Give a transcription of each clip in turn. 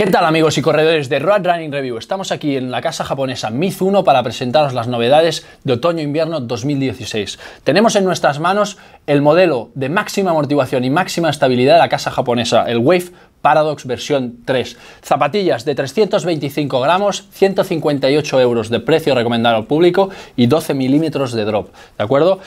¿Qué tal amigos y corredores de Road Running Review? Estamos aquí en la casa japonesa Mizuno para presentaros las novedades de otoño-invierno 2016. Tenemos en nuestras manos el modelo de máxima amortiguación y máxima estabilidad de la casa japonesa, el Wave Paradox versión 3. Zapatillas de 325 gramos, 158 euros de precio recomendado al público y 12 milímetros de drop. ¿De acuerdo?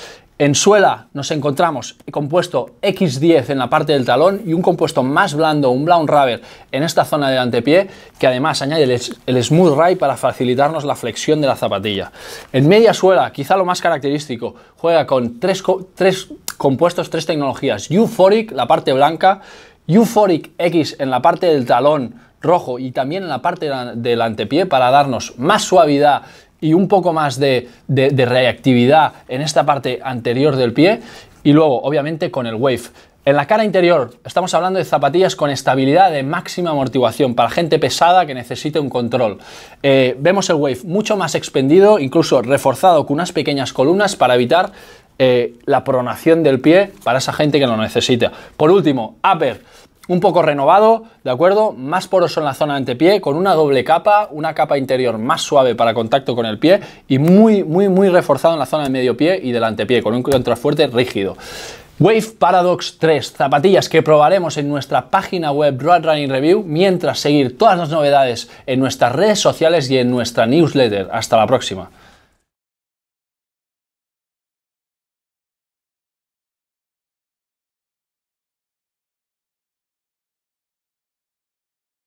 En suela nos encontramos compuesto X10 en la parte del talón y un compuesto más blando, un brown rubber, en esta zona del antepié, que además añade el, smooth ray para facilitarnos la flexión de la zapatilla. En media suela, quizá lo más característico, juega con tres, tres compuestos, tres tecnologías. Euphoric, la parte blanca, Euphoric X en la parte del talón rojo y también en la parte del antepié para darnos más suavidad y un poco más de, reactividad en esta parte anterior del pie y luego obviamente con el wave. En la cara interior estamos hablando de zapatillas con estabilidad de máxima amortiguación para gente pesada que necesite un control. Eh, vemos el wave mucho más expendido, incluso reforzado con unas pequeñas columnas para evitar eh, la pronación del pie para esa gente que lo necesita. Por último, upper un poco renovado, ¿de acuerdo? Más poroso en la zona de antepié, con una doble capa, una capa interior más suave para contacto con el pie y muy, muy, muy reforzado en la zona de medio pie y del antepié, con un contrafuerte rígido. Wave Paradox 3, zapatillas que probaremos en nuestra página web Broad Running Review, mientras seguir todas las novedades en nuestras redes sociales y en nuestra newsletter. Hasta la próxima.